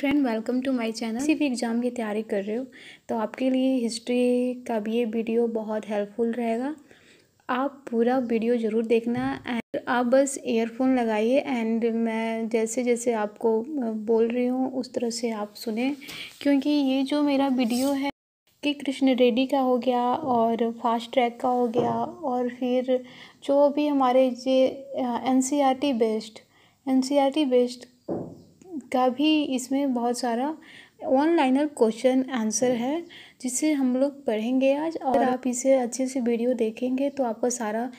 friend welcome to my channel किसी भी exam की तैयारी कर रहे हो तो आपके लिए हिस्ट्री का भी ये वीडियो बहुत हेल्पफुल रहेगा आप पूरा वीडियो ज़रूर देखना एंड आप बस ईयरफोन लगाइए एंड मैं जैसे जैसे आपको बोल रही हूँ उस तरह से आप सुने क्योंकि ये जो मेरा वीडियो है कि कृष्ण रेड्डी का हो गया और फास्ट ट्रैक का हो गया और फिर जो भी हमारे ये एन बेस्ड एन बेस्ड का भी इसमें बहुत सारा ऑनलाइनर क्वेश्चन आंसर है जिसे हम लोग पढ़ेंगे आज और आप इसे अच्छे से वीडियो देखेंगे तो आपका सारा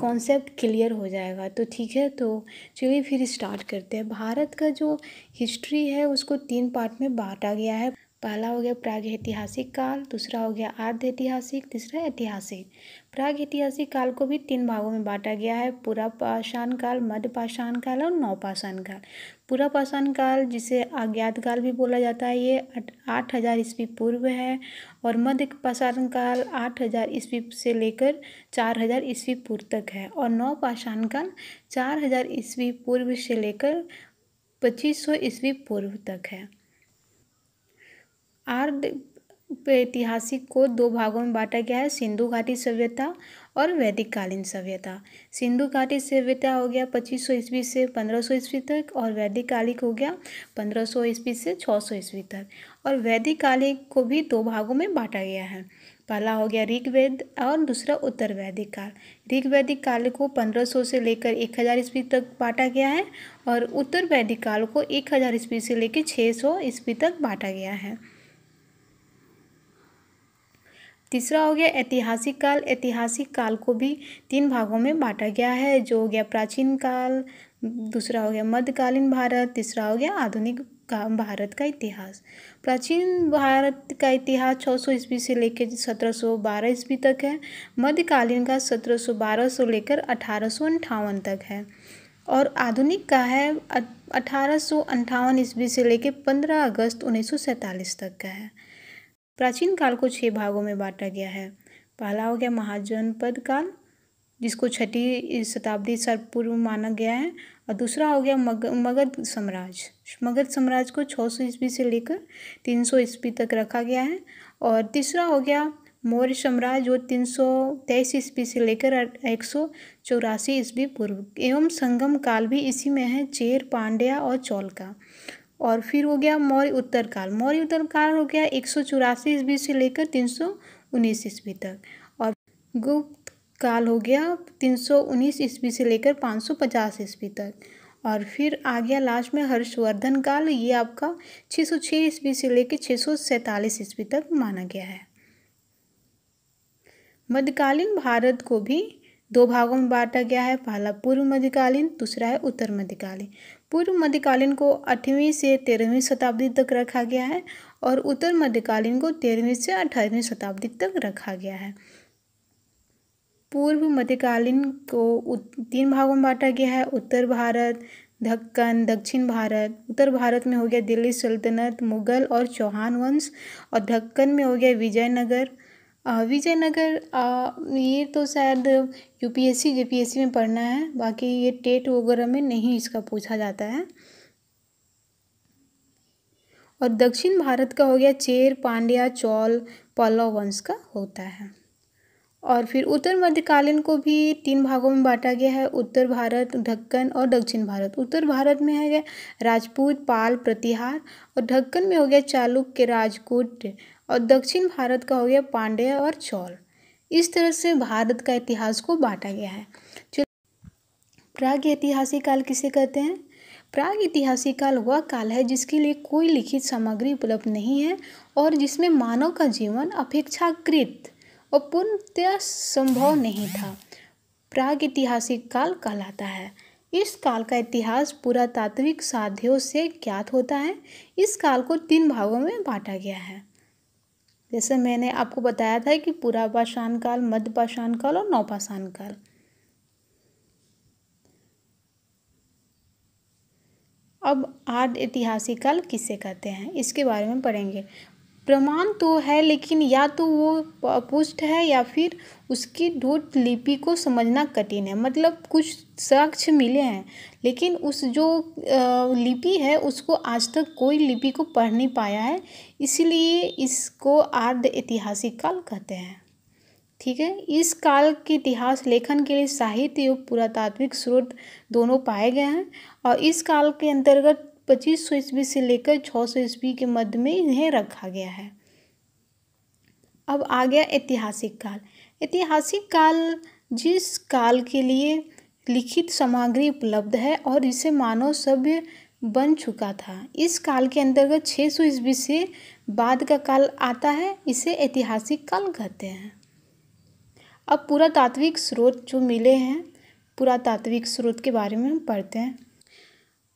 कॉन्सेप्ट क्लियर हो जाएगा तो ठीक है तो चलिए फिर स्टार्ट करते हैं भारत का जो हिस्ट्री है उसको तीन पार्ट में बांटा गया है पहला हो गया प्राग ऐतिहासिक काल दूसरा हो गया आर्ध ऐतिहासिक तीसरा ऐतिहासिक प्राग ऐतिहासिक काल को भी तीन भागों में बांटा गया है पूरा पाषाण काल मध्य पाषाण काल और नौपाषाण काल पूरा पाषाण काल जिसे अज्ञात काल भी बोला जाता है ये आठ हज़ार ईस्वी पूर्व है और मध्य पाषाण काल आठ हज़ार ईस्वी से लेकर चार हज़ार ईस्वी पूर्व तक है और नौपाषाण काल चार हज़ार ईस्वी पूर्व से लेकर पच्चीस सौ ईस्वी पूर्व तक है आर्ध ऐतिहासिक को दो भागों में बांटा गया है सिंधु घाटी सभ्यता और वैदिक कालीन सभ्यता सिंधु घाटी सभ्यता हो गया पच्चीस सौ ईस्वी से पंद्रह सौ ईस्वी तक और वैदिक कालिक हो गया पंद्रह सौ ईस्वी से छः सौ ईस्वी तक और वैदिक कालिक को भी दो भागों में बांटा गया है पहला हो गया ऋग्वेद और दूसरा उत्तर वैदिक काल ऋग्वैदिक काल को सौ से लेकर एक हज़ार ईस्वी तक बांटा गया है और उत्तर वैदिक काल को एक हज़ार ईस्वी से लेकर छः सौ ईस्वी तक बांटा गया है तीसरा हो गया ऐतिहासिक काल ऐतिहासिक काल को भी तीन भागों में बांटा गया है जो हो गया प्राचीन काल दूसरा हो गया मध्यकालीन भारत तीसरा हो गया आधुनिक का भारत का इतिहास प्राचीन भारत का इतिहास 600 सौ ईस्वी से लेकर 1712 सौ बारह ईस्वी तक है मध्यकालीन का 1712 सौ बारह सौ लेकर अठारह तक है और आधुनिक का है अठारह सौ ईस्वी से लेकर 15 अगस्त उन्नीस तक का है प्राचीन काल को छः भागों में बांटा गया है पहला हो गया महाजनपद काल जिसको छठी शताब्दी सर पूर्व माना गया है और दूसरा हो गया मग मगध साम्राज्य मगध साम्राज्य को छः सौ ईस्वी से लेकर तीन सौ ईस्वी तक रखा गया है और तीसरा हो गया मौर्य साम्राज्य जो तीन सौ तेईस ईस्वी से लेकर एक सौ चौरासी ईस्वी पूर्व एवं संगम काल भी इसी में है चेर पांड्या और चौल का और फिर हो गया मौर्य उत्तर काल मौर्य उत्तर काल हो गया एक सौ चौरासी ईस्वी से लेकर तीन सौ उन्नीस ईस्वी तक और गुप्त काल हो गया तीन सौ उन्नीस ईस्वी से लेकर पाँच सौ पचास ईस्वी तक और फिर आ गया लास्ट में हर्षवर्धन काल ये आपका छः सौ छः ईस्वी से लेकर छः सौ सैंतालीस ईस्वी तक माना गया है मध्यकालीन भारत को भी दो भागों में बांटा गया है पहला पूर्व मध्यकालीन दूसरा है उत्तर मध्यकालीन पूर्व मध्यकालीन को अठवीं से तेरहवीं शताब्दी तक रखा गया है और उत्तर मध्यकालीन को तेरहवीं से अठारहवीं शताब्दी तक रखा गया है पूर्व मध्यकालीन को तीन भागों में बांटा गया है उत्तर भारत दक्कन दक्षिण भारत उत्तर भारत में हो गया दिल्ली सल्तनत मुगल और चौहान वंश और दक्कन में हो गया विजयनगर विजयनगर ये तो शायद U P S C J P S C में पढ़ना है बाकी ये टेट वगैरह में नहीं इसका पूछा जाता है और दक्षिण भारत का हो गया चेर पांड्या चौल पल्लव वंश का होता है और फिर उत्तर मध्यकालीन को भी तीन भागों में बांटा गया है उत्तर भारत ढक्कन और दक्षिण भारत उत्तर भारत में है गया राजपूत पाल प्रतिहार और ढक्कन में हो गया चालुक्य राजकूट और दक्षिण भारत का हो गया पांडे और चौल इस तरह से भारत का इतिहास को बांटा गया है प्राग ऐतिहासिक काल किसे कहते हैं प्राग ऐतिहासिक काल वह काल है जिसके लिए कोई लिखित सामग्री उपलब्ध नहीं है और जिसमें मानव का जीवन अपेक्षाकृत और पूर्णतया संभव नहीं था प्राग ऐतिहासिक काल कहलाता है इस काल का इतिहास पुरातात्विक साध्यों से ज्ञात होता है इस काल को तीन भागों में बांटा गया है जैसे मैंने आपको बताया था कि पूरा पाषाण काल मध्य पाषाण काल और नौपाषाण काल अब आद ऐतिहासिक काल किसे कहते हैं इसके बारे में पढ़ेंगे प्रमाण तो है लेकिन या तो वो पुष्ट है या फिर उसकी ठोट लिपि को समझना कठिन है मतलब कुछ साक्ष्य मिले हैं लेकिन उस जो लिपि है उसको आज तक कोई लिपि को पढ़ नहीं पाया है इसलिए इसको आर्ध ऐतिहासिक काल कहते हैं ठीक है इस काल के इतिहास लेखन के लिए साहित्य एवं पुरातात्विक स्रोत दोनों पाए गए हैं और इस काल के अंतर्गत पच्चीस सौ ईस्वी से लेकर छः सौ ईस्वी के मध्य में इन्हें रखा गया है अब आ गया ऐतिहासिक काल ऐतिहासिक काल जिस काल के लिए लिखित सामग्री उपलब्ध है और इसे मानव सभ्य बन चुका था इस काल के अंतर्गत 600 सौ ईस्वी से बाद का काल आता है इसे ऐतिहासिक काल कहते हैं अब पुरातात्विक स्रोत जो मिले हैं पुरातात्विक स्रोत के बारे में हम पढ़ते हैं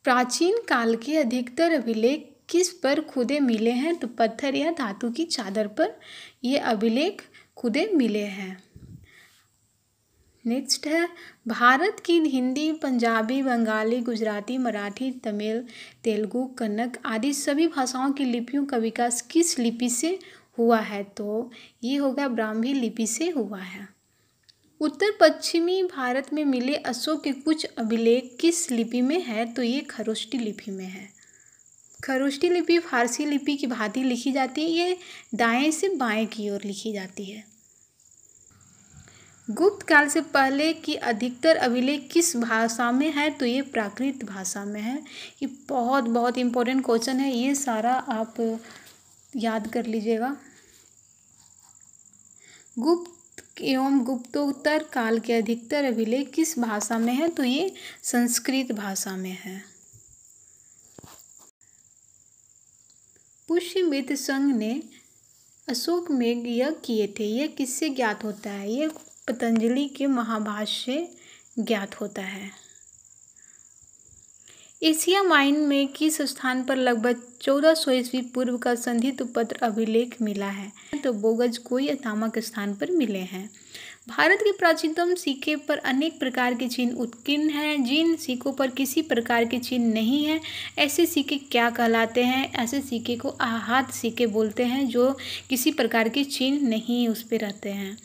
प्राचीन काल के अधिकतर अभिलेख किस पर खुदे मिले हैं तो पत्थर या धातु की चादर पर ये अभिलेख खुदे मिले हैं नेक्स्ट है भारत की हिंदी पंजाबी बंगाली गुजराती मराठी तमिल तेलुगु कन्नड़ आदि सभी भाषाओं की लिपियों का विकास किस लिपि से हुआ है तो ये होगा ब्राह्मी लिपि से हुआ है उत्तर पश्चिमी भारत में मिले अशोक के कुछ अभिलेख किस लिपि में है तो ये खरोष्टी लिपि में है खरोष्टी लिपि फारसी लिपि की भांति लिखी जाती है ये दाएं से बाएं की ओर लिखी जाती है गुप्त काल से पहले की अधिकतर अभिलेख किस भाषा में है तो ये प्राकृत भाषा में है ये बहुत बहुत इम्पोर्टेंट क्वेश्चन है ये सारा आप याद कर लीजिएगा गुप्त एवं गुप्तोत्तर काल के अधिकतर अभिलेख किस भाषा में है तो ये संस्कृत भाषा में है पुष्यमित्र संघ ने अशोक में यज्ञ किए थे यह किससे ज्ञात होता है यह पतंजलि के महाभाष्य ज्ञात होता है एशिया माइन में किस स्थान पर लगभग चौदह सौ ईस्वी पूर्व का संधित्व पत्र अभिलेख मिला है तो बोगज कोई नामक स्थान पर मिले हैं भारत के प्राचीनतम सिक्के पर अनेक प्रकार के चिन्ह उत्कीर्ण हैं जिन सिक्कों पर किसी प्रकार के चिन्ह नहीं है ऐसे सिक्के क्या कहलाते हैं ऐसे सिक्के को आहात सिक्के बोलते हैं जो किसी प्रकार के चिन्ह नहीं उस पर रहते हैं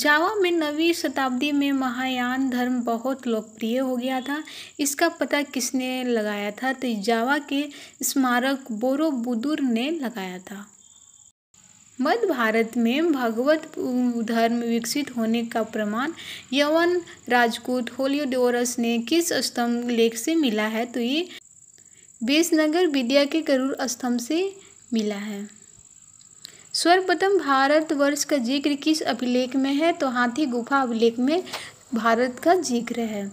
जावा में नवीं शताब्दी में महायान धर्म बहुत लोकप्रिय हो गया था इसका पता किसने लगाया था तो जावा के स्मारक बोरोबुदुर ने लगाया था मध्य भारत में भगवत धर्म विकसित होने का प्रमाण यवन राजकूत होलियोडोरस ने किस स्तंभ लेख से मिला है तो ये बेसनगर विद्या के करूर स्तंभ से मिला है सर्वप्रथम भारतवर्ष का जिक्र किस अभिलेख में है तो हाथी गुफा अभिलेख में भारत का जिक्र है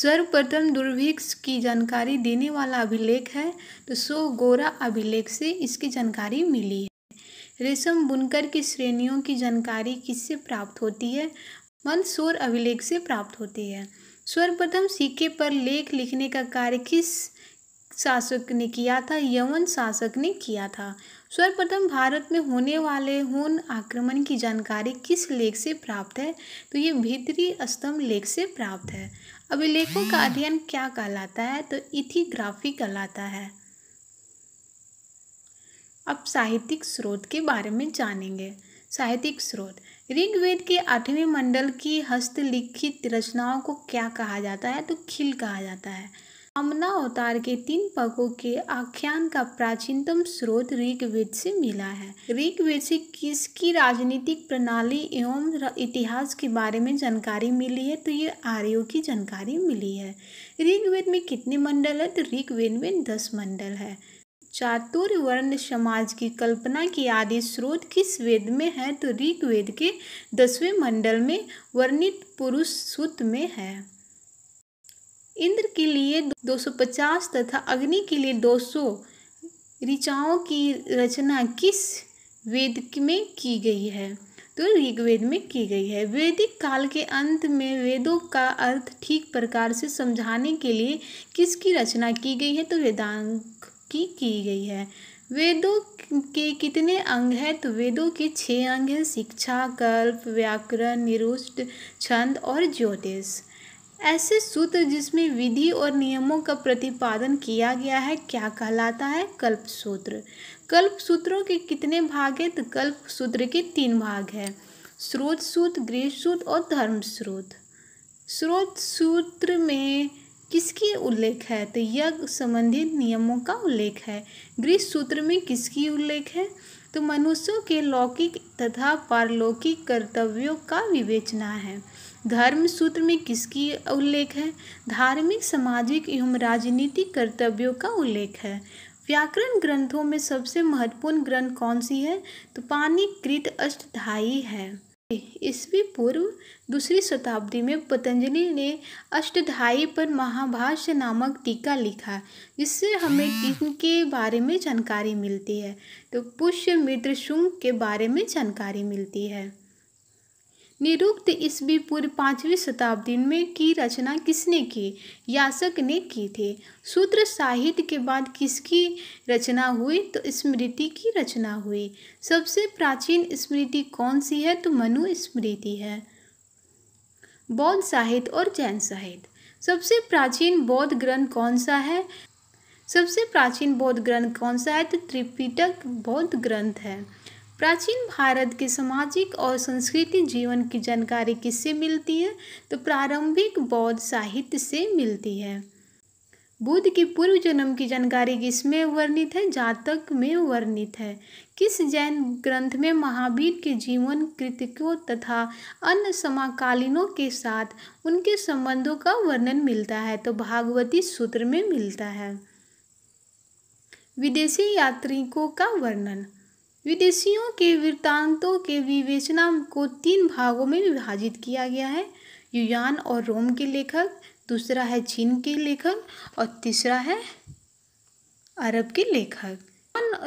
सर्वप्रथम दुर्भिक्ष की जानकारी देने वाला अभिलेख है तो सो गोरा अभिलेख से इसकी जानकारी मिली है रेशम बुनकर की श्रेणियों की जानकारी किससे प्राप्त होती है मंदसौर अभिलेख से प्राप्त होती है सर्वप्रथम सिक्के पर लेख लिखने का कार्य किस शासक ने किया था यवन शासक ने किया था सर्वप्रथम भारत में होने वाले हुन आक्रमण की जानकारी किस लेख से प्राप्त है तो ये भित्री अस्तम लेख से प्राप्त है अभिलेखों का अध्ययन क्या कहलाता है तो इथिग्राफी कहलाता है अब साहित्यिक स्रोत के बारे में जानेंगे साहित्यिक स्रोत ऋग्वेद के आठवें मंडल की हस्तलिखित रचनाओं को क्या कहा जाता है तो खिल कहा जाता है अमना अवतार के तीन पगों के आख्यान का प्राचीनतम स्रोत ऋग्वेद से मिला है ऋग्वेद से किसकी राजनीतिक प्रणाली एवं इतिहास के बारे में जानकारी मिली है तो ये आर्यों की जानकारी मिली है ऋग्वेद में कितने मंडल है तो ऋग्वेद में दस मंडल है चातुर वर्ण समाज की कल्पना की आदि स्रोत किस वेद में है तो ऋग्वेद के दसवें मंडल में वर्णित पुरुष सूत्र में है इंद्र के लिए 250 तथा अग्नि के लिए 200 ऋचाओं की रचना किस वेद में की गई है तो ऋग्वेद में की गई है वैदिक काल के अंत में वेदों का अर्थ ठीक प्रकार से समझाने के लिए किसकी रचना की गई है तो वेदांग की की गई है वेदों के कितने अंग हैं तो वेदों के छः अंग हैं शिक्षा कल्प व्याकरण निरुष्ट छंद और ज्योतिष ऐसे सूत्र जिसमें विधि और नियमों का प्रतिपादन किया गया है क्या कहलाता है कल्प सूत्र कल्प सूत्रों के कितने भाग हैं तो कल्प सूत्र के तीन भाग हैं स्रोत सूत्र गृह सूत्र और धर्म स्रोत स्रोत सूत्र में किसकी उल्लेख है तो यज्ञ संबंधित नियमों का उल्लेख है गृह सूत्र में किसकी उल्लेख है तो मनुष्यों के लौकिक तथा पारलौकिक कर्तव्यों का विवेचना है धर्म सूत्र में किसकी उल्लेख है धार्मिक सामाजिक एवं राजनीतिक कर्तव्यों का उल्लेख है व्याकरण ग्रंथों में सबसे महत्वपूर्ण ग्रंथ कौन सी है तो पानी कृत अष्टधाई है ईस्वी पूर्व दूसरी शताब्दी में पतंजलि ने अष्टधाई पर महाभाष्य नामक टीका लिखा जिससे हमें इनके बारे में जानकारी मिलती है तो पुष्य मित्र शुंग के बारे में जानकारी मिलती है निरुक्त ईस्वी पूर्व पाँचवीं शताब्दी में की रचना किसने की यासक ने की थी सूत्र साहित्य के बाद किसकी रचना हुई तो स्मृति की रचना हुई सबसे प्राचीन स्मृति कौन सी है तो मनु स्मृति है बौद्ध साहित्य और जैन साहित्य सबसे प्राचीन बौद्ध ग्रंथ कौन सा है सबसे प्राचीन बौद्ध ग्रंथ कौन सा है तो त्रिपिटक बौद्ध ग्रंथ है प्राचीन भारत के सामाजिक और संस्कृति जीवन की जानकारी किससे मिलती है तो प्रारंभिक बौद्ध साहित्य से मिलती है बुद्ध की पूर्व जन्म की जानकारी किसमें वर्णित है जातक में वर्णित है किस जैन ग्रंथ में महावीर के जीवन कृतिकों तथा अन्य समकालीनों के साथ उनके संबंधों का वर्णन मिलता है तो भागवती सूत्र में मिलता है विदेशी यात्रिकों का वर्णन विदेशियों के वृत्तांतों के विवेचना को तीन भागों में विभाजित किया गया है युयान और रोम के लेखक दूसरा है चीन के लेखक और तीसरा है अरब के लेखक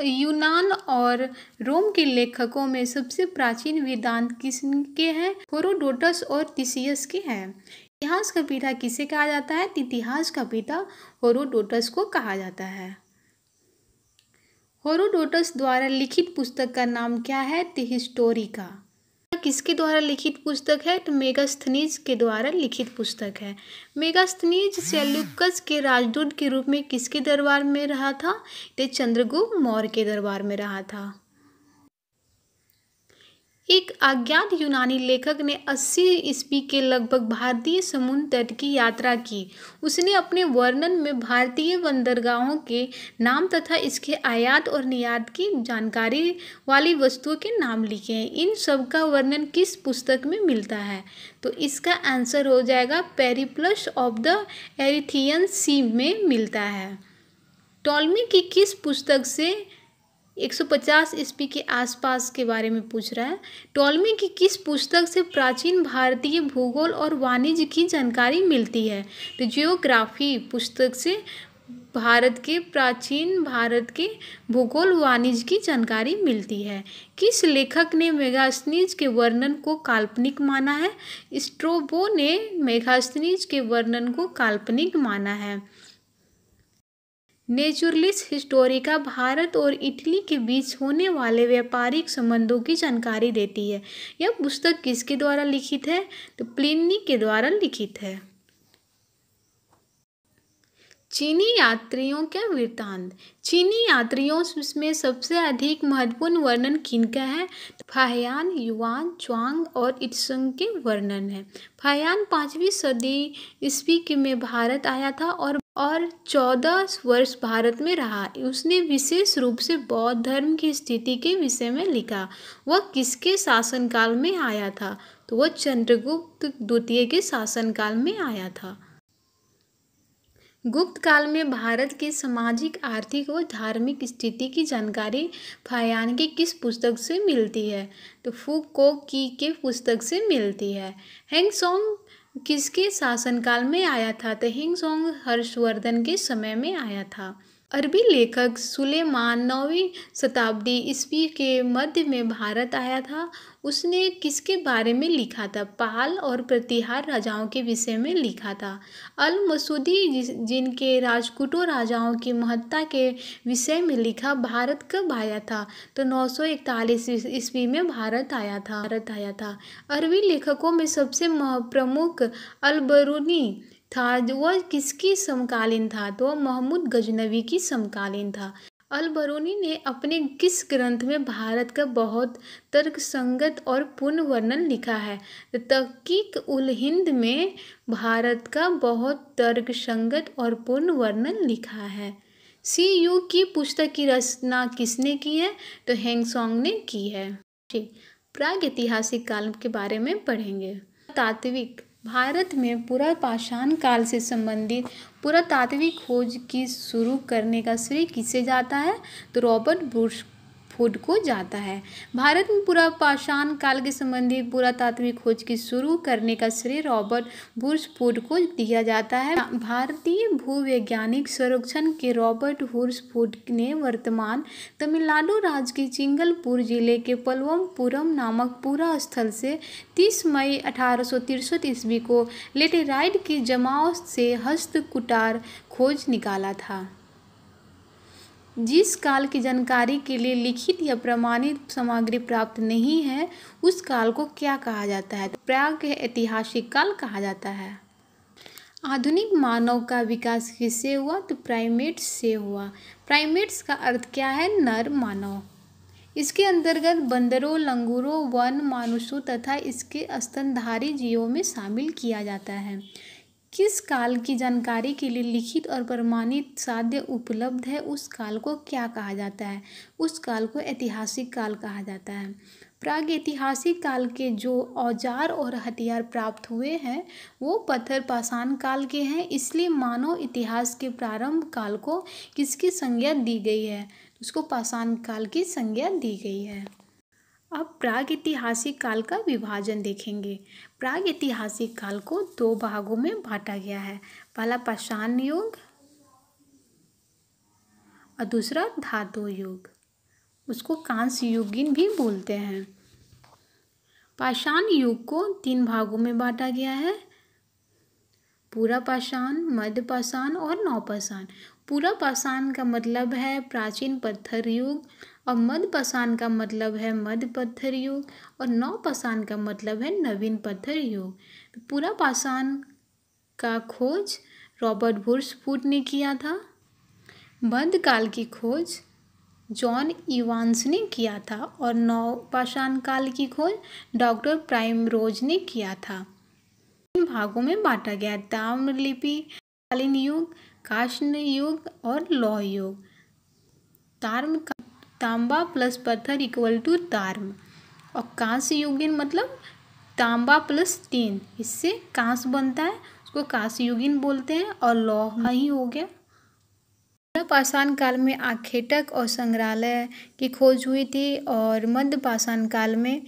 यूनान और रोम के लेखकों में सबसे प्राचीन वेदांत किस्म के हैं होरोडोटस और तिसियस के हैं इतिहास का पिता किसे कहा जाता है इतिहास का पिता होरोडोटस को कहा जाता है होरोडोटस द्वारा लिखित पुस्तक का नाम क्या है द का किसके द्वारा लिखित पुस्तक है तो मेगास्थनीज के द्वारा लिखित पुस्तक है मेगास्थनीज सेल्युकस के राजदूत के रूप में किसके दरबार में रहा था तो चंद्रगुप्त मौर्य के दरबार में रहा था एक अज्ञात यूनानी लेखक ने 80 ईस्वी के लगभग भारतीय समुद्र तट की यात्रा की उसने अपने वर्णन में भारतीय बंदरगाहों के नाम तथा इसके आयात और निर्यात की जानकारी वाली वस्तुओं के नाम लिखे हैं इन सब का वर्णन किस पुस्तक में मिलता है तो इसका आंसर हो जाएगा Periplus of the Erythraean sea में मिलता है टॉलमी की किस पुस्तक से 150 ईस्वी के आसपास के बारे में पूछ रहा है टॉलमी की किस पुस्तक से प्राचीन भारतीय भूगोल और वाणिज्य की जानकारी मिलती है तो जियोग्राफी पुस्तक से भारत के प्राचीन भारत के भूगोल वाणिज्य की जानकारी मिलती है किस लेखक ने मेघास्नीज के वर्णन को काल्पनिक माना है स्ट्रोबो ने मेघास्नीज के वर्णन को काल्पनिक माना है नेचुरलिस हिस्टोरिका भारत और इटली के बीच होने वाले व्यापारिक संबंधों की जानकारी देती है यह पुस्तक किसके द्वारा लिखित है तो प्लिनी के द्वारा लिखित है चीनी यात्रियों का वृत्तांत चीनी यात्रियों में सबसे अधिक महत्वपूर्ण वर्णन किनका है फाहयान युवान च्वांग और इटसंग के वर्णन है फाहयान पाँचवीं सदी ईस्वी में भारत आया था और और चौदह वर्ष भारत में रहा उसने विशेष रूप से बौद्ध धर्म की स्थिति के विषय में लिखा वह किसके शासनकाल में आया था तो वह चंद्रगुप्त द्वितीय के शासनकाल में आया था गुप्त काल में भारत के सामाजिक आर्थिक और धार्मिक स्थिति की जानकारी फायान के किस पुस्तक से मिलती है तो को की के पुस्तक से मिलती है हेंग सोंग किसके शासनकाल में आया था तो हेंग सोंग हर्षवर्धन के समय में आया था अरबी लेखक सुलेमान नौवीं शताब्दी ईस्वी के मध्य में भारत आया था उसने किसके बारे में लिखा था पाल और प्रतिहार राजाओं के विषय में लिखा था अल मसूदी जिनके राजकूटों राजाओं की महत्ता के विषय में लिखा भारत कब आया था तो 941 ईस्वी में भारत आया था भारत आया था अरबी लेखकों में सबसे प्रमुख अलबरूनी था जो वह किसकी समकालीन था तो महमूद गजनवी की समकालीन था अलबरूनी ने अपने किस ग्रंथ में भारत का बहुत तर्कसंगत और पूर्ण वर्णन लिखा है तकीक उल हिंद में भारत का बहुत तर्कसंगत और पूर्ण वर्णन लिखा है सी यू की पुस्तक की रचना किसने की है तो हैंगसोंग ने की है ठीक प्राग ऐतिहासिक काल के बारे में पढ़ेंगे तात्विक भारत में पुरापाषाण काल से संबंधित पुरातात्विक खोज की शुरू करने का श्रेय किसे जाता है तो रॉबर्ट बुर्श फूड को जाता है भारत में पूरा पाषाण काल के संबंधी पुरातात्विक खोज की शुरू करने का श्रेय रॉबर्ट बुर्स फूड को दिया जाता है भारतीय भूवैज्ञानिक संरक्षण के रॉबर्ट हुर्स फूड ने वर्तमान तमिलनाडु राज्य के चिंगलपुर जिले के पलवमपुरम नामक पूरा स्थल से 30 मई अठारह ईस्वी को लेटेराइड के जमाव से हस्तकुटार खोज निकाला था जिस काल की जानकारी के लिए लिखित या प्रमाणित सामग्री प्राप्त नहीं है उस काल को क्या कहा जाता है प्रयाग के ऐतिहासिक काल कहा जाता है आधुनिक मानव का विकास किससे हुआ तो प्राइमेट्स से हुआ प्राइमेट्स का अर्थ क्या है नर मानव इसके अंतर्गत बंदरों लंगूरों वन मानुषों तथा इसके स्तनधारी जीवों में शामिल किया जाता है किस काल की जानकारी के लिए लिखित और प्रमाणित साध्य उपलब्ध है उस काल को क्या कहा जाता है उस काल को ऐतिहासिक काल कहा जाता है प्राग ऐतिहासिक काल के जो औजार और हथियार प्राप्त हुए हैं वो पत्थर पाषाण काल के हैं इसलिए मानव इतिहास के प्रारंभ काल को किसकी संज्ञा दी गई है उसको पाषाण काल की संज्ञा दी गई है अब प्राग ऐतिहासिक काल का विभाजन देखेंगे प्राग ऐतिहासिक काल को दो भागों में बांटा गया है पहला पाषाण युग और दूसरा धातु युग उसको कांस्य युगिन भी बोलते हैं पाषाण युग को तीन भागों में बांटा गया है पूरा पाषाण मध्य पाषाण और नौपाषाण पूरा पाषाण का मतलब है प्राचीन पत्थर युग और मद पसान का मतलब है मध्य पत्थर युग और नौ पसान का मतलब है नवीन पत्थर युग तो पूरा पाषाण का खोज रॉबर्ट फूट ने किया था मध्यकाल की खोज जॉन इवांस ने किया था और नौ पाषाण काल की खोज डॉक्टर प्राइम रोज ने किया था इन भागों में बांटा गया ताम्रलिपि कालीन युग काष्ण युग और लौह युग ताम्र तांबा प्लस पत्थर इक्वल टू तार्म और कांस युगिन मतलब तांबा प्लस टीन इससे कांस बनता है उसको कांस युगिन बोलते हैं और लौह ही हो गया मध्य पाषाण काल में आखेटक और संग्रहालय की खोज हुई थी और मध्य पाषाण काल में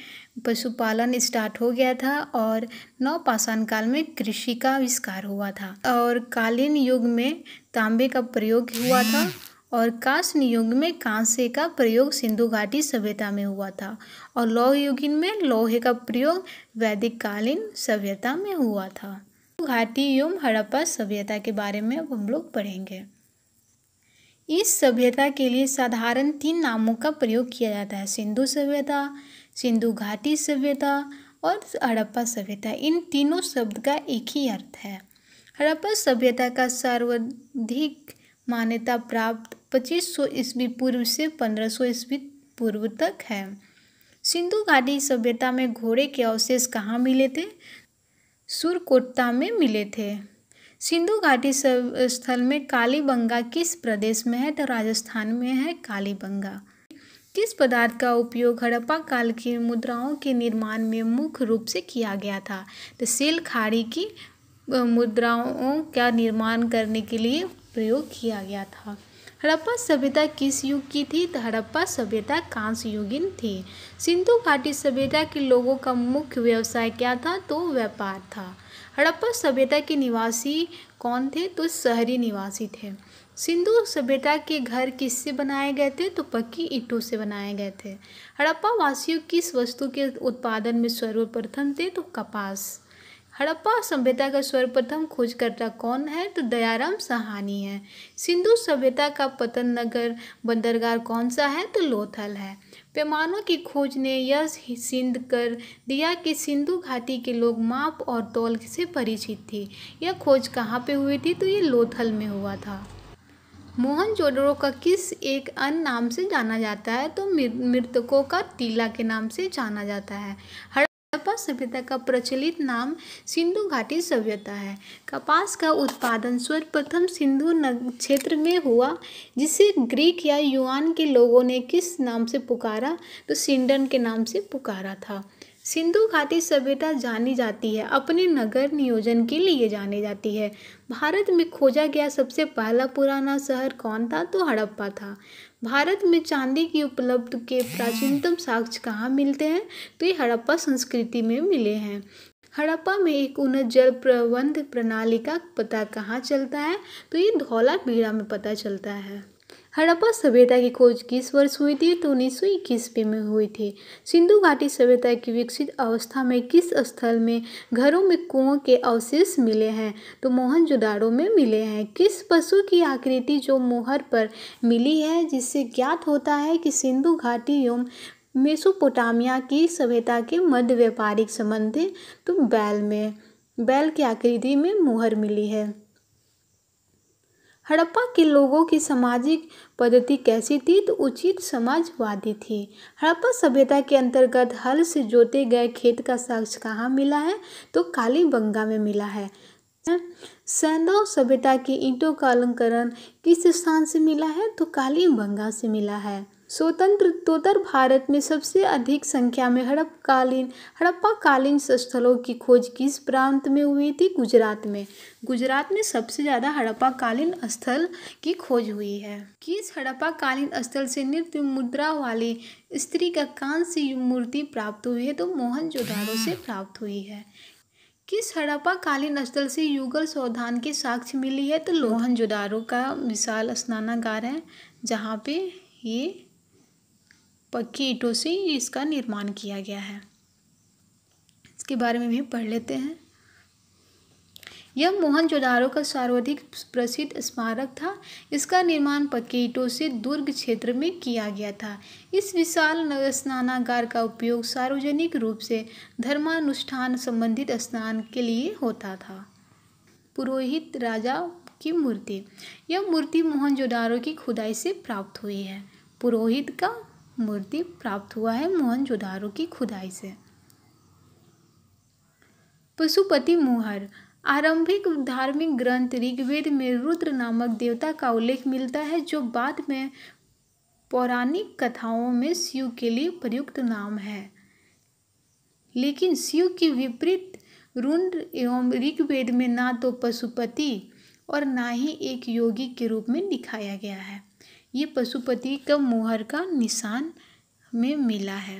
पशुपालन स्टार्ट हो गया था और नौ पाषाण काल में कृषि का आविष्कार हुआ था और कालीन युग में तांबे का प्रयोग हुआ था और कांस्य युग में कांसे का प्रयोग सिंधु घाटी सभ्यता में हुआ था और लौह युगिन में लोहे का प्रयोग वैदिक कालीन सभ्यता में हुआ था घाटी एवं हड़प्पा सभ्यता के बारे में अब हम लोग पढ़ेंगे इस सभ्यता के लिए साधारण तीन नामों का प्रयोग किया जाता है सिंधु सभ्यता सिंधु घाटी सभ्यता और हड़प्पा सभ्यता इन तीनों शब्द का एक ही अर्थ है हड़प्पा सभ्यता का सर्वाधिक मान्यता प्राप्त 2500 ईस्वी पूर्व से 1500 ईस्वी पूर्व तक है सिंधु घाटी सभ्यता में घोड़े के अवशेष कहाँ मिले थे सुरकोटा में मिले थे सिंधु घाटी स्थल में कालीबंगा किस प्रदेश में है तो राजस्थान में है कालीबंगा किस पदार्थ का उपयोग हड़प्पा काल की मुद्राओं के निर्माण में मुख्य रूप से किया गया था तो सेल खाड़ी की मुद्राओं का निर्माण करने के लिए प्रयोग किया गया था हड़प्पा सभ्यता किस युग की थी तो हड़प्पा सभ्यता कांस युगिन थी सिंधु घाटी सभ्यता के लोगों का मुख्य व्यवसाय क्या था तो व्यापार था हड़प्पा सभ्यता के निवासी कौन थे तो शहरी निवासी थे सिंधु सभ्यता के घर किससे बनाए गए थे तो पक्की ईंटों से बनाए गए थे हड़प्पा वासियों किस वस्तु के उत्पादन में सर्वप्रथम थे तो कपास हड़प्पा सभ्यता का सर्वप्रथम खोजकर्ता कौन है तो दयाराम सहानी है सिंधु सभ्यता का पतन नगर बंदरगाह कौन सा है तो लोथल है पैमानों की खोज ने यह सिंध कर दिया कि सिंधु घाटी के लोग माप और तौल से परिचित थी यह खोज कहाँ पे हुई थी तो ये लोथल में हुआ था मोहन जोडरो का किस एक अन्य नाम से जाना जाता है तो मृतकों का टीला के नाम से जाना जाता है हड़प्पा सभ्यता का प्रचलित नाम सिंधु घाटी सभ्यता है कपास का उत्पादन सर्वप्रथम सिंधु क्षेत्र में हुआ जिसे ग्रीक या युआन के लोगों ने किस नाम से पुकारा तो सिंडन के नाम से पुकारा था सिंधु घाटी सभ्यता जानी जाती है अपने नगर नियोजन के लिए जानी जाती है भारत में खोजा गया सबसे पहला पुराना शहर कौन था तो हड़प्पा था भारत में चांदी की उपलब्ध के प्राचीनतम साक्ष्य कहाँ मिलते हैं तो ये हड़प्पा संस्कृति में मिले हैं हड़प्पा में एक उन्नत जल प्रबंध प्रणाली का पता कहाँ चलता है तो ये धौला पीड़ा में पता चलता है हड़प्पा सभ्यता की खोज किस वर्ष हुई थी तो उन्नीस सौ इक्कीसवे में हुई थी सिंधु घाटी सभ्यता की विकसित अवस्था में किस स्थल में घरों में कुओं के अवशेष मिले हैं तो मोहन मोहनजोदाड़ो में मिले हैं किस पशु की आकृति जो मोहर पर मिली है जिससे ज्ञात होता है कि सिंधु घाटी एवं मेसोपोटामिया की सभ्यता के मध्य व्यापारिक संबंध तो बैल में बैल की आकृति में मुहर मिली है हड़प्पा के लोगों की सामाजिक पद्धति कैसी थी तो उचित समाजवादी थी हड़प्पा सभ्यता के अंतर्गत हल से जोते गए खेत का साक्ष्य कहाँ मिला है तो कालीबंगा में मिला है सैंदव सभ्यता की ईंटों का अलंकरण किस स्थान से मिला है तो कालीबंगा से मिला है स्वतंत्रोत्तर भारत में सबसे अधिक संख्या में हड़प्पकालीन हड़प्पाकालीन स्थलों की खोज किस प्रांत में हुई थी गुजरात में गुजरात में सबसे ज़्यादा हड़प्पाकालीन स्थल की खोज हुई है किस हड़प्पाकालीन स्थल से नृत्य मुद्रा वाली स्त्री का कांस्य मूर्ति प्राप्त हुई है तो मोहनजोदाड़ो से प्राप्त हुई है किस हड़प्पा कालीन स्थल से युगल सौधान के साक्ष्य मिली है तो लोहन मोहनजोदाड़ो का विशाल स्नानागार है जहाँ पे ये पक्की ईटों से इसका निर्माण किया गया है इसके बारे में भी पढ़ लेते हैं यह जोदारों का सर्वाधिक प्रसिद्ध स्मारक था इसका निर्माण पक्के ईटों से दुर्ग क्षेत्र में किया गया था इस विशाल स्नानागार का उपयोग सार्वजनिक रूप से धर्मानुष्ठान संबंधित स्नान के लिए होता था पुरोहित राजा की मूर्ति यह मूर्ति मोहन जोदारों की खुदाई से प्राप्त हुई है पुरोहित का मूर्ति प्राप्त हुआ है मोहनजोदारो की खुदाई से पशुपति मुहर आरंभिक धार्मिक ग्रंथ ऋग्वेद में रुद्र नामक देवता का उल्लेख मिलता है जो बाद में पौराणिक कथाओं में शिव के लिए प्रयुक्त नाम है लेकिन शिव की विपरीत रुंड एवं ऋग्वेद में ना तो पशुपति और ना ही एक योगी के रूप में दिखाया गया है ये पशुपति का मुहर का निशान में मिला है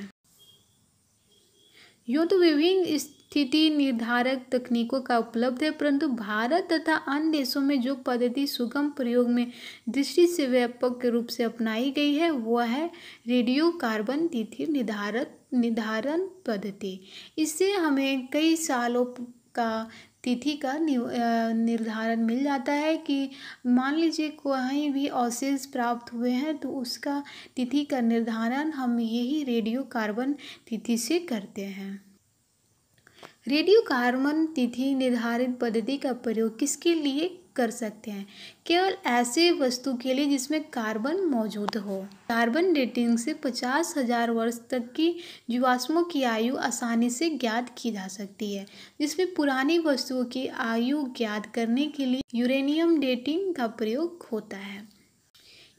यूँ तो विभिन्न स्थिति निर्धारक तकनीकों का उपलब्ध है परंतु भारत तथा अन्य देशों में जो पद्धति सुगम प्रयोग में दृष्टि से व्यापक रूप से अपनाई गई है वह है रेडियो कार्बन तिथि निर्धारक निर्धारण पद्धति इससे हमें कई सालों का तिथि का निर्धारण मिल जाता है कि मान लीजिए कहीं भी अवशेष प्राप्त हुए हैं तो उसका तिथि का निर्धारण हम यही रेडियो कार्बन तिथि से करते हैं रेडियो कार्बन तिथि निर्धारित पद्धति का प्रयोग किसके लिए कर सकते हैं केवल ऐसे वस्तु के लिए जिसमें कार्बन मौजूद हो कार्बन डेटिंग से पचास हजार वर्ष तक की जीवाश्मों की आयु आसानी से ज्ञात की जा सकती है जिसमें पुरानी वस्तुओं की आयु ज्ञात करने के लिए यूरेनियम डेटिंग का प्रयोग होता है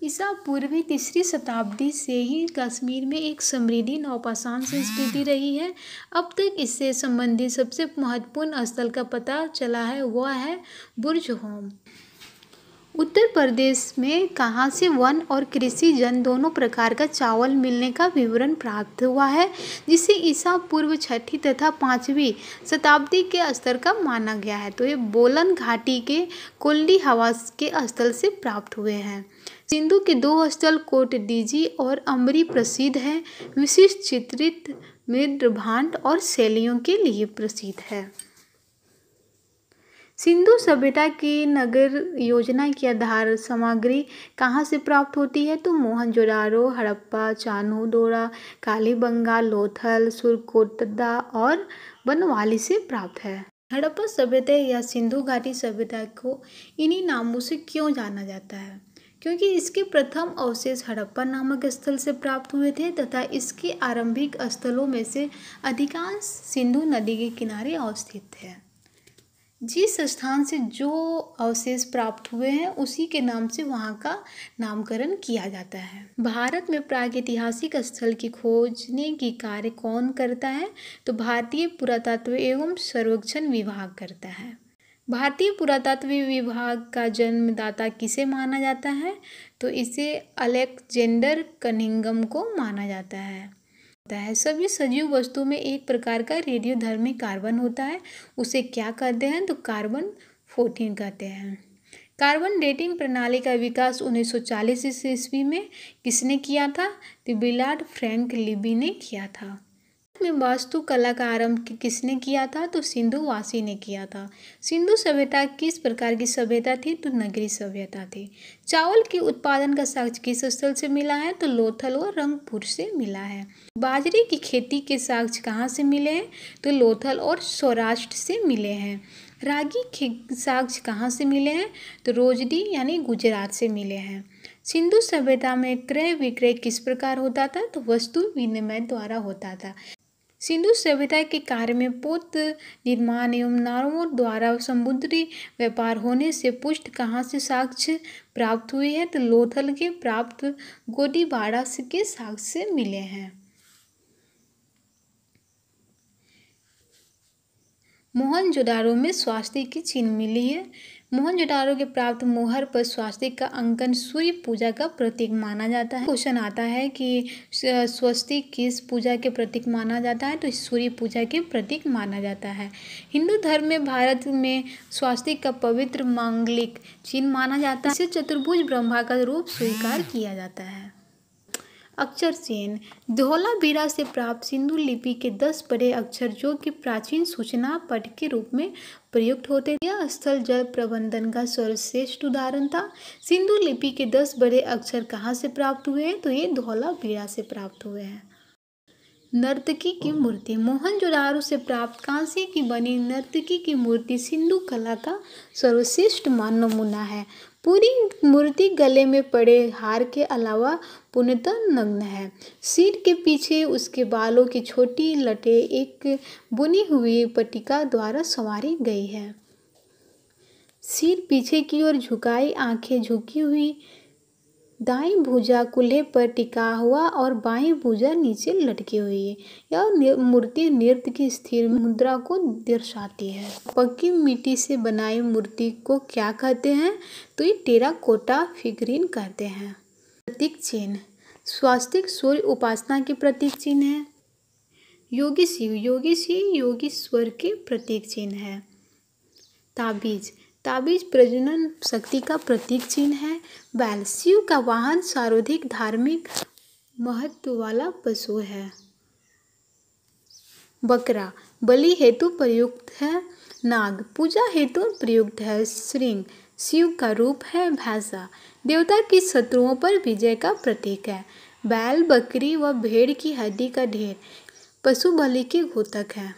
ईसा पूर्व तीसरी शताब्दी से ही कश्मीर में एक समृद्धि नौपाशान संस्कृति रही है अब तक इससे संबंधित सबसे महत्वपूर्ण स्थल का पता चला है वह है बुर्ज होम उत्तर प्रदेश में कहाँ से वन और कृषि जन दोनों प्रकार का चावल मिलने का विवरण प्राप्त हुआ है जिसे ईसा पूर्व छठी तथा पाँचवीं शताब्दी के स्तर का माना गया है तो ये बोलन घाटी के कोल्डी हवास के स्थल से प्राप्त हुए हैं सिंधु के दो स्थल कोटडीजी और अमरी प्रसिद्ध है विशिष्ट चित्रित मृद भांड और शैलियों के लिए प्रसिद्ध है सिंधु सभ्यता की नगर योजना की आधार सामग्री कहाँ से प्राप्त होती है तो मोहनजोदारो हड़प्पा काली बंगा लोथल सुरकोटदा और बनवाली से प्राप्त है हड़प्पा सभ्यता या सिंधु घाटी सभ्यता को इन्हीं नामों से क्यों जाना जाता है क्योंकि इसके प्रथम अवशेष हड़प्पा नामक स्थल से प्राप्त हुए थे तथा इसके आरंभिक स्थलों में से अधिकांश सिंधु नदी के किनारे अवस्थित थे जिस स्थान से जो अवशेष प्राप्त हुए हैं उसी के नाम से वहाँ का नामकरण किया जाता है भारत में प्रागैतिहासिक स्थल की खोजने की कार्य कौन करता है तो भारतीय पुरातत्व एवं सर्वेक्षण विभाग करता है भारतीय पुरातत्व विभाग का जन्मदाता किसे माना जाता है तो इसे अलेक्जेंडर कनिंगम को माना जाता है होता है सभी सजीव वस्तु में एक प्रकार का रेडियोधर्मी कार्बन होता है उसे क्या कहते हैं तो कार्बन फोर्टीन कहते हैं कार्बन डेटिंग प्रणाली का विकास 1940 ईस्वी में किसने किया था तो बिलाड फ्रैंक लिबी ने किया था में वास्तुकला का आरंभ किसने किया था तो सिंधु वासी ने किया था सिंधु सभ्यता किस प्रकार की सभ्यता थी तो नगरी सभ्यता थी चावल के उत्पादन का साक्ष्य किस स्थल से मिला है तो लोथल और रंगपुर से मिला है बाजरे की खेती के साक्ष्य कहाँ से मिले हैं तो लोथल और सौराष्ट्र से मिले हैं रागी के साक्ष्य कहाँ से मिले हैं तो रोजडी यानी गुजरात से मिले हैं सिंधु सभ्यता में क्रय विक्रय किस प्रकार होता था तो वस्तु विनिमय द्वारा होता था सिंधु सभ्यता के कार्य में पोत निर्माण एवं नारों द्वारा समुद्री व्यापार होने से पुष्ट कहाँ से साक्ष्य प्राप्त हुए हैं तो लोथल के प्राप्त गोडीवाड़ा के साक्ष्य मिले हैं मोहन मोहनजोदाड़ो में स्वास्तिक की चिन्ह मिली है मोहन मोहनजोदाड़ो के प्राप्त मोहर पर स्वास्तिक का अंकन सूर्य पूजा का प्रतीक माना जाता है क्वेश्चन आता है कि स्वस्तिक किस पूजा के प्रतीक माना जाता है तो सूर्य पूजा के प्रतीक माना जाता है हिंदू धर्म में भारत में स्वास्तिक का पवित्र मांगलिक चिन्ह माना जाता है इसे चतुर्भुज ब्रह्मा का रूप स्वीकार किया जाता है अक्षर सेन बीरा से प्राप्त सिंधु लिपि के दस बड़े अक्षर जो कि प्राचीन सूचना पट के रूप में प्रयुक्त होते थे यह स्थल जल प्रबंधन का सर्वश्रेष्ठ उदाहरण था सिंधु लिपि के दस बड़े अक्षर कहाँ से प्राप्त हुए हैं तो ये धोला बीरा से प्राप्त हुए हैं नर्तकी की मूर्ति मोहनजोदारो से प्राप्त कांसे की बनी नर्तकी की मूर्ति सिंधु कला का सर्वश्रेष्ठ मान नमूना है पूरी मूर्ति गले में पड़े हार के अलावा पूर्णतः नग्न है सिर के पीछे उसके बालों की छोटी लटे एक बुनी हुई पटिका द्वारा संवारी गई है सिर पीछे की ओर झुकाई आंखें झुकी हुई दाई भुजा कुल्हे पर टिका हुआ और बाई भुजा नीचे लटकी हुई है यह मूर्ति नृत्य की स्थिर मुद्रा को दर्शाती है पक्की मिट्टी से बनाई मूर्ति को क्या कहते हैं तो ये टेरा कोटा फिग्रीन कहते हैं प्रतीक चिन्ह स्वास्तिक सूर्य उपासना के प्रतीक चिन्ह है योगी शिव योगी शिव योगी स्वर के प्रतीक चिन्ह है ताबीज ताबीज प्रजनन शक्ति का प्रतीक चिन्ह है बैल शिव का वाहन सर्वाधिक धार्मिक महत्व वाला पशु है बकरा बलि हेतु प्रयुक्त है नाग पूजा हेतु प्रयुक्त है श्रृंग शिव का रूप है भैंसा देवता की शत्रुओं पर विजय का प्रतीक है बैल बकरी व भेड़ की हड्डी का ढेर पशु बलि के घोतक है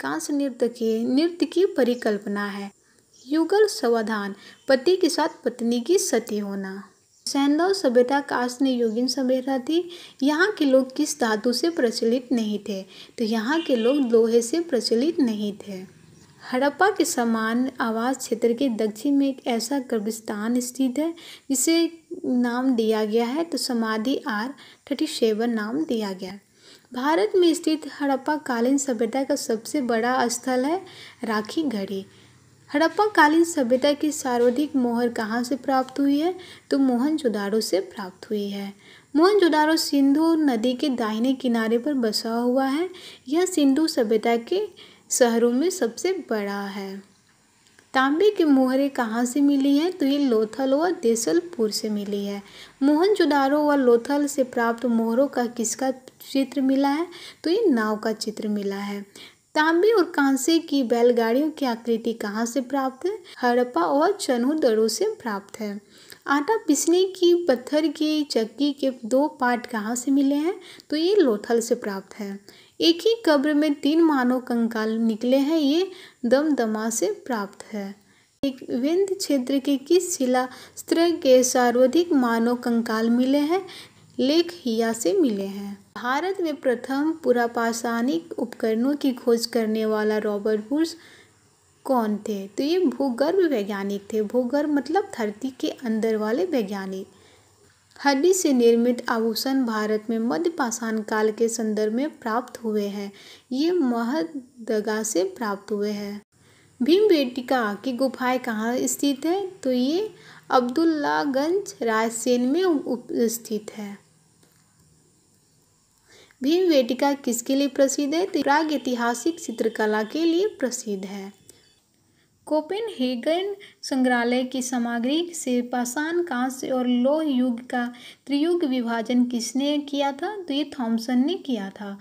कांस नृत्य की नृत्य की परिकल्पना है युगल समाधान पति के साथ पत्नी की सती होना सैंदव सभ्यता ने योगिन सभ्यता थी यहाँ के लोग किस धातु से प्रचलित नहीं थे तो यहाँ के लोग लोहे से प्रचलित नहीं थे हड़प्पा के समान आवास क्षेत्र के दक्षिण में एक ऐसा कब्रिस्तान स्थित है जिसे नाम दिया गया है तो समाधि आर थर्टी सेवन नाम दिया गया भारत में स्थित हड़प्पा कालीन सभ्यता का सबसे बड़ा स्थल है राखी घड़ी हड़प्पा कालीन सभ्यता की सर्वाधिक मोहर कहाँ से प्राप्त हुई है तो मोहनजोदाड़ो से प्राप्त हुई है मोहनजोदाड़ो सिंधु नदी के दाहिने किनारे पर बसा हुआ है यह सिंधु सभ्यता के शहरों में सबसे बड़ा है तांबे के मोहरें कहाँ से मिली है तो ये लोथल व देसलपुर से मिली है मोहनजोदारो व लोथल से प्राप्त मोहरों का किसका चित्र मिला है तो ये नाव का चित्र मिला है तांबे और कांसे की बैलगाड़ियों की आकृति कहाँ से प्राप्त है हड़प्पा और चनू दड़ों से प्राप्त है आटा पिसने की पत्थर की चक्की के दो पार्ट कहाँ से मिले हैं तो ये लोथल से प्राप्त है एक ही कब्र में तीन मानव कंकाल निकले हैं ये दमदमा से प्राप्त है एक विंध क्षेत्र के किस शिला स्त्र के सर्वाधिक मानव कंकाल मिले हैं लेख हिया से मिले हैं भारत में प्रथम पुरापाषाणिक उपकरणों की खोज करने वाला रॉबर्ट बुश कौन थे तो ये भूगर्भ वैज्ञानिक थे भूगर्भ मतलब धरती के अंदर वाले वैज्ञानिक हड्डी से निर्मित आभूषण भारत में मध्य पाषाण काल के संदर्भ में प्राप्त हुए हैं ये महदगा से प्राप्त हुए हैं भीम बेटिका की गुफाएं कहाँ स्थित है तो ये अब्दुल्लागंज रायसेन में स्थित है भीम वेटिका किसके लिए प्रसिद्ध है तो प्राग ऐतिहासिक चित्रकला के लिए प्रसिद्ध है कोपिन हेगन संग्रहालय की सामग्री से पाषाण कांस्य और लोह युग का त्रियुग विभाजन किसने किया था तो ये थॉमसन ने किया था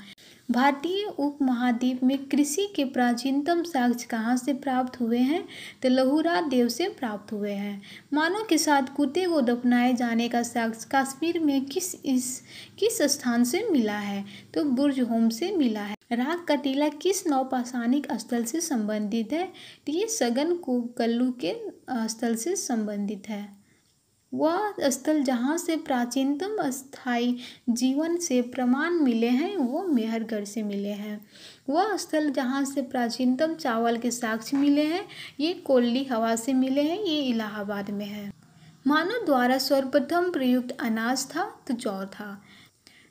भारतीय उपमहाद्वीप में कृषि के प्राचीनतम साक्ष्य कहाँ से प्राप्त हुए हैं तो लहुरा देव से प्राप्त हुए हैं मानव के साथ कुत्ते को दफनाए जाने का साक्ष्य कश्मीर में किस इस किस स्थान से मिला है तो बुर्ज होम से मिला है राग का टीला किस नौपाषाणिक स्थल से संबंधित है तो ये सगन को कल्लू के स्थल से संबंधित है वह स्थल जहाँ से प्राचीनतम अस्थाई जीवन से प्रमाण मिले हैं वो मेहरगढ़ से मिले हैं वह स्थल जहाँ से प्राचीनतम चावल के साक्ष्य मिले हैं ये कोल्ली हवा से मिले हैं ये इलाहाबाद में है मानव द्वारा सर्वप्रथम प्रयुक्त अनाज था तो जौ था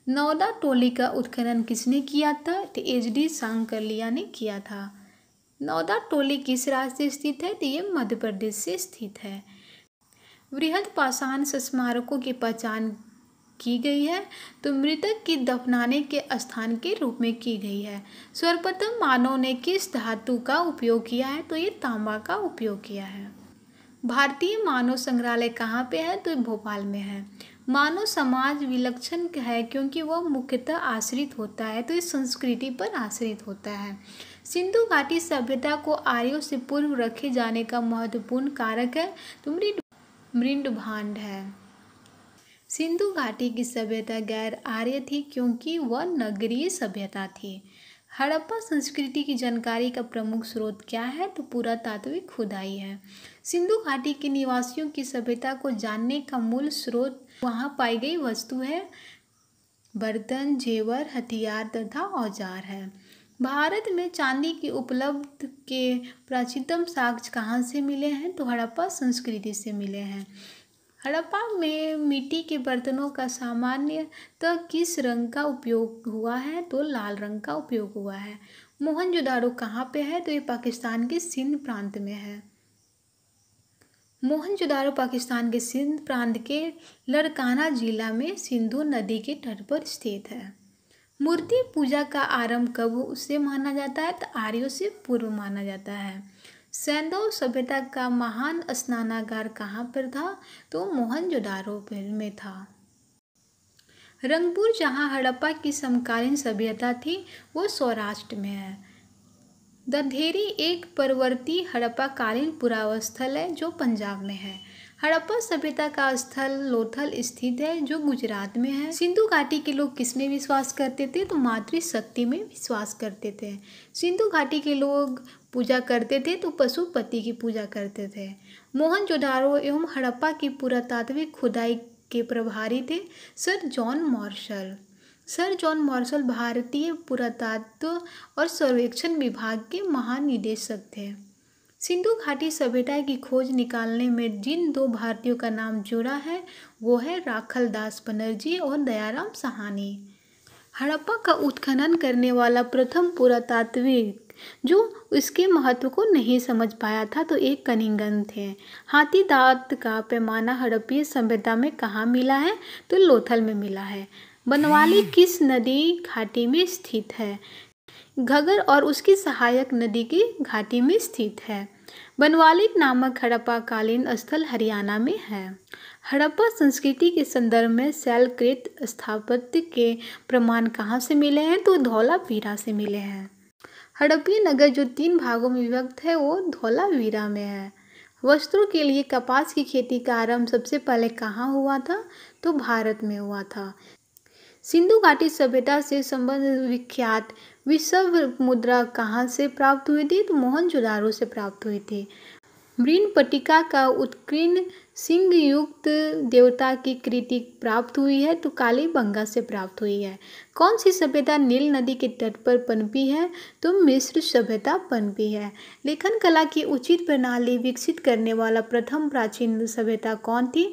नौदा टोली का उत्खनन किसने किया था तो एच डी सांकरलिया ने किया था नौदा टोली किस राज्य से स्थित है तो ये मध्य प्रदेश से स्थित है वृहद पाषाण स्मारकों की पहचान की गई है तो मृतक की दफनाने के स्थान के रूप में की गई है सर्वप्रथम मानव ने किस धातु का उपयोग किया है तो ये तांबा का उपयोग किया है भारतीय मानव संग्रहालय कहाँ पे है तो भोपाल में है मानव समाज विलक्षण है क्योंकि वह मुख्यतः आश्रित होता है तो इस संस्कृति पर आश्रित होता है सिंधु घाटी सभ्यता को आर्यों से पूर्व रखे जाने का महत्वपूर्ण कारक है तो मृत मृंड भांड है सिंधु घाटी की सभ्यता गैर आर्य थी क्योंकि वह नगरीय सभ्यता थी हड़प्पा संस्कृति की जानकारी का प्रमुख स्रोत क्या है तो पुरातात्विक खुदाई है सिंधु घाटी के निवासियों की सभ्यता को जानने का मूल स्रोत वहाँ पाई गई वस्तु है बर्तन जेवर हथियार तथा औजार है भारत में चांदी की उपलब्ध के प्राचीनतम साक्ष्य कहाँ से मिले हैं तो हड़प्पा संस्कृति से मिले हैं हड़प्पा में मिट्टी के बर्तनों का सामान्यतः किस रंग का उपयोग हुआ है तो लाल रंग का उपयोग हुआ है मोहनजोदाड़ो कहाँ पे है तो ये पाकिस्तान के सिंध प्रांत में है मोहनजोदाड़ो पाकिस्तान के सिंध प्रांत के लड़काना जिला में सिंधु नदी के तट पर स्थित है मूर्ति पूजा का आरंभ कब उससे माना जाता है तो आर्यों से पूर्व माना जाता है सैंदो सभ्यता का महान स्नानागार कहाँ पर था तो मोहनजोदारो में था रंगपुर जहाँ हड़प्पा की समकालीन सभ्यता थी वो सौराष्ट्र में है दधेरी एक परवर्ती हड़प्पाकालीन पुरावस्थल है जो पंजाब में है हड़प्पा सभ्यता का स्थल लोथल स्थित है जो गुजरात में है सिंधु घाटी के लोग किसमें विश्वास करते थे तो मातृ शक्ति में विश्वास करते थे सिंधु घाटी के लोग पूजा करते थे तो पशुपति की पूजा करते थे मोहन जोधारो एवं हड़प्पा की पुरातात्विक खुदाई के प्रभारी थे sir John Marshall sir John Marshall भारतीय पुरातत्व और सर्वेक्षण विभाग के महानिदेशक थे सिंधु घाटी सभ्यता की खोज निकालने में जिन दो भारतीयों का नाम जुड़ा है वो है राखल दास बनर्जी और दयाराम सहानी हड़प्पा का उत्खनन करने वाला प्रथम पुरातात्विक जो इसके महत्व को नहीं समझ पाया था तो एक कनिंगन थे हाथी दांत का पैमाना हड़प्पीय सभ्यता में कहाँ मिला है तो लोथल में मिला है बनवाली किस नदी घाटी में स्थित है घगर और उसकी सहायक नदी की घाटी में स्थित है बनवालिक नामक हड़प्पा कालीन स्थल हरियाणा में है हड़प्पा संस्कृति के संदर्भ में शैलकृत स्थापत्य के प्रमाण कहाँ से मिले हैं तो धौलावीरा से मिले हैं हड़प्पी नगर जो तीन भागों में विभक्त है वो धौलावीरा में है वस्त्रों के लिए कपास की खेती का आरंभ सबसे पहले कहाँ हुआ था तो भारत में हुआ था सिंधु घाटी सभ्यता से संबंध विख्यात विश्व मुद्रा कहाँ से प्राप्त हुई थी तो मोहनजोदारो से प्राप्त हुई थी मृण पटिका का उत्कीर्ण सिंह युक्त देवता की कृति प्राप्त हुई है तो काली बंगा से प्राप्त हुई है कौन सी सभ्यता नील नदी के तट पर पनपी है तो मिश्र सभ्यता पनपी है लेखन कला की उचित प्रणाली विकसित करने वाला प्रथम प्राचीन सभ्यता कौन थी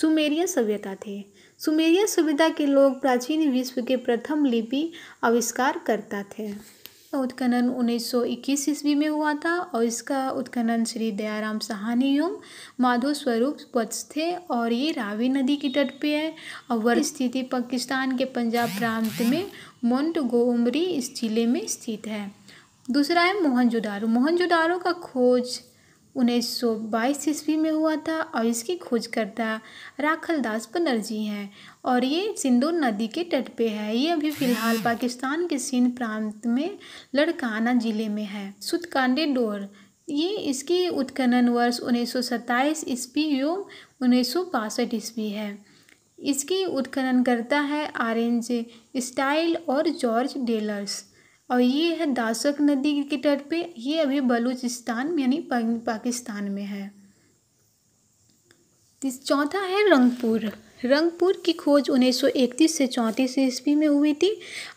सुमेरिया सभ्यता थी सुमेरिया सुविधा के लोग प्राचीन विश्व के प्रथम लिपि आविष्कार करता थे उत्खनन उन्नीस सौ ईस्वी में हुआ था और इसका उत्खनन श्री दयाराम सहानी एवं माधो स्वरूप वत्स थे और ये रावी नदी के तट पे है और वर्ष स्थिति पाकिस्तान के पंजाब प्रांत में मोन्ट गोमरी इस जिले में स्थित है दूसरा है मोहनजोदारो मोहनजोदारो का खोज उन्नीस सौ बाईस ईस्वी में हुआ था और इसकी खोजकर्ता राखल दास बनर्जी हैं और ये सिंदूर नदी के तट पे है ये अभी फ़िलहाल पाकिस्तान के सिंध प्रांत में लड़काना ज़िले में है सुतकांडे डोर ये इसकी उत्खनन वर्ष उन्नीस सौ सत्ताईस ईस्वी एवं उन्नीस सौ बासठ ईस्वी है इसकी उत्खनन करता है आरेंज स्टाइल और जॉर्ज डेलर्स और ये है दासक नदी के तट पे ये अभी बलूचिस्तान यानी पाकिस्तान में है चौथा है रंगपुर रंगपुर की खोज 1931 से चौंतीस ईस्वी में हुई थी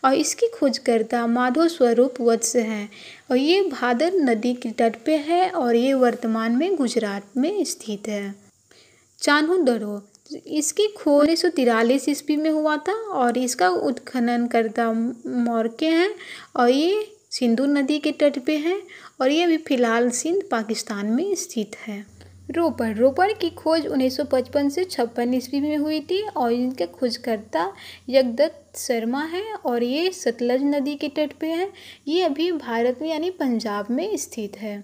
और इसकी खोजकर्ता माधव स्वरूप वत्स हैं और ये भादर नदी के तट पे है और ये वर्तमान में गुजरात में स्थित है चानू दड़ो इसकी खोज उन्नीस सौ तिरालीस ईस्वी में हुआ था और इसका उत्खनन करता मौर्के हैं और ये सिंधु नदी के तट पे हैं और ये अभी फ़िलहाल सिंध पाकिस्तान में स्थित है रोपड़ रोपड़ की खोज 1955 से छप्पन ईस्वी में हुई थी और इनके खोजकर्ता यगदत्त शर्मा है और ये सतलज नदी के तट पे है ये अभी भारत में यानी पंजाब में स्थित है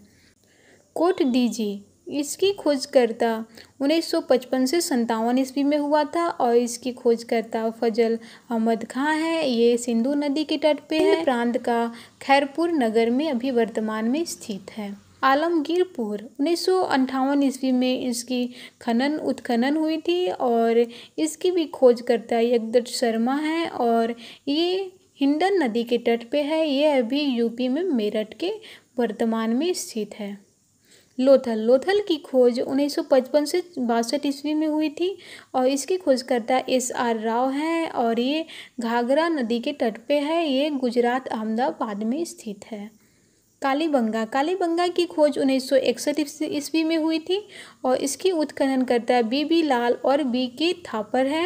कोट डीजी इसकी खोजकर्ता उन्नीस सौ पचपन से सत्तावन ईस्वी में हुआ था और इसकी खोजकर्ता फजल अहमद खां है ये सिंधु नदी के तट पे है प्रांत का खैरपुर नगर में अभी वर्तमान में स्थित है आलमगीरपुर उन्नीस सौ अंठावन ईस्वी में इसकी खनन उत्खनन हुई थी और इसकी भी खोजकर्ता यज्ञ शर्मा है और ये हिंडन नदी के तट पे है ये अभी यूपी में मेरठ के वर्तमान में स्थित है लोथल लोथल की खोज 1955 से बासठ ईस्वी में हुई थी और इसकी खोजकर्ता एस आर राव हैं और ये घाघरा नदी के तट पे है ये गुजरात अहमदाबाद में स्थित है कालीबंगा कालीबंगा की खोज उन्नीस सौ इकसठ ईस्वी में हुई थी और इसकी उत्खननकर्ता बी बी लाल और बी के थापर है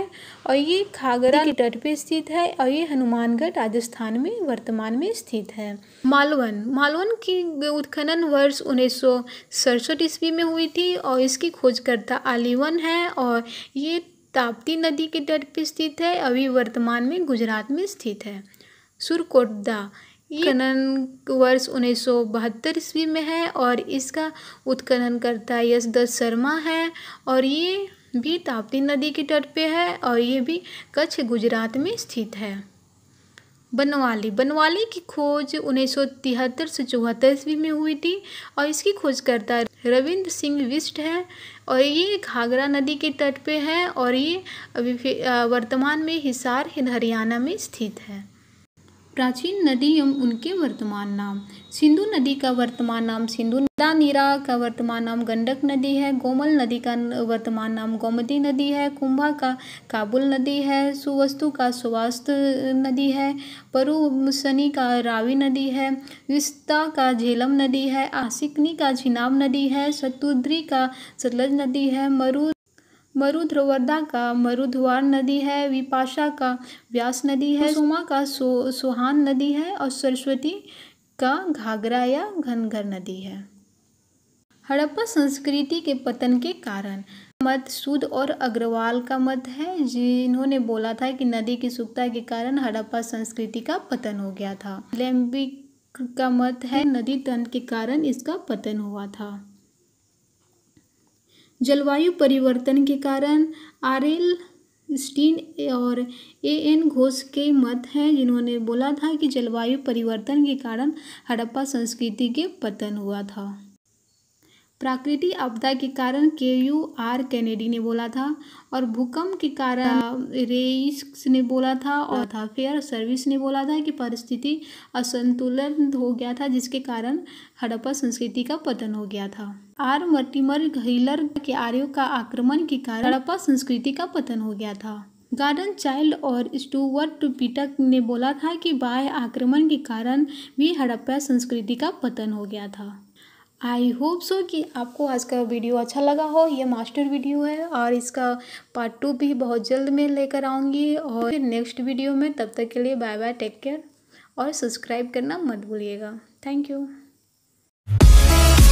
और ये खागरा तट पर स्थित है और ये हनुमानगढ़ राजस्थान में वर्तमान में स्थित है मालवन मालवन की उत्खनन वर्ष उन्नीस सौ सड़सठ ईस्वी में हुई थी और इसकी खोजकर्ता आलिवन है और ये ताप्ती नदी के तट पर स्थित है अभी वर्तमान में गुजरात में स्थित है सुरकोटदा उत्खनन वर्ष उन्नीस सौ बहत्तर ईस्वी में है और इसका उत्खनन करता यश दत्त शर्मा है और ये भी ताप्ती नदी के तट पे है और ये भी कच्छ गुजरात में स्थित है बनवाली बनवाली की खोज उन्नीस सौ तिहत्तर से चौहत्तर ईस्वी में हुई थी और इसकी खोजकर्ता रविंद्र सिंह विष्ट है और ये घाघरा नदी के तट पे है और ये अभी वर्तमान में हिसार हरियाणा में स्थित है प्राचीन नदी एवं उनके वर्तमान नाम सिंधु नदी का वर्तमान नाम सिंधु नदा नीरा का वर्तमान नाम गंडक नदी है गोमल नदी का वर्तमान नाम गोमती नदी है कुंभा का काबुल नदी है सुवस्तु का सुवास्त नदी है परुसनी का रावी नदी है विस्ता का झेलम नदी है आसिकनी का झिनाब नदी है शतुद्री का सतलज नदी है मरु मरुधवर्धा का मरुधवार नदी है विपाशा का व्यास नदी है सुमा का सो सोहान नदी है और सरस्वती का घाघरा या घनघर नदी है हड़प्पा संस्कृति के पतन के कारण मत सूद और अग्रवाल का मत है जिन्होंने बोला था कि नदी की सुखता के कारण हड़प्पा संस्कृति का पतन हो गया था लैम्बिक का मत है नदी तंत्र के कारण इसका पतन हुआ था जलवायु परिवर्तन के कारण आर एल स्टीन और ए एन घोष के मत हैं जिन्होंने बोला था कि जलवायु परिवर्तन के कारण हड़प्पा संस्कृति के पतन हुआ था प्राकृतिक आपदा के कारण के यू आर कैनेडी ने बोला था और भूकंप के कारण रेस ने बोला था और था फेयर सर्विस ने बोला था कि परिस्थिति असंतुलन हो गया था जिसके कारण हड़प्पा संस्कृति का पतन हो गया था आर मर्टिमर हिलर के आर्यों का आक्रमण के कारण हड़प्पा संस्कृति का पतन हो गया था गार्डन चाइल्ड और स्टूवर्ट पीटक ने बोला था कि बाह्य आक्रमण के कारण भी हड़प्पा संस्कृति का पतन हो गया था आई होप सो कि आपको आज का वीडियो अच्छा लगा हो ये मास्टर वीडियो है और इसका पार्ट टू भी बहुत जल्द मैं लेकर आऊँगी और नेक्स्ट वीडियो में तब तक के लिए बाय बाय टेक केयर और सब्सक्राइब करना मत भूलिएगा थैंक यू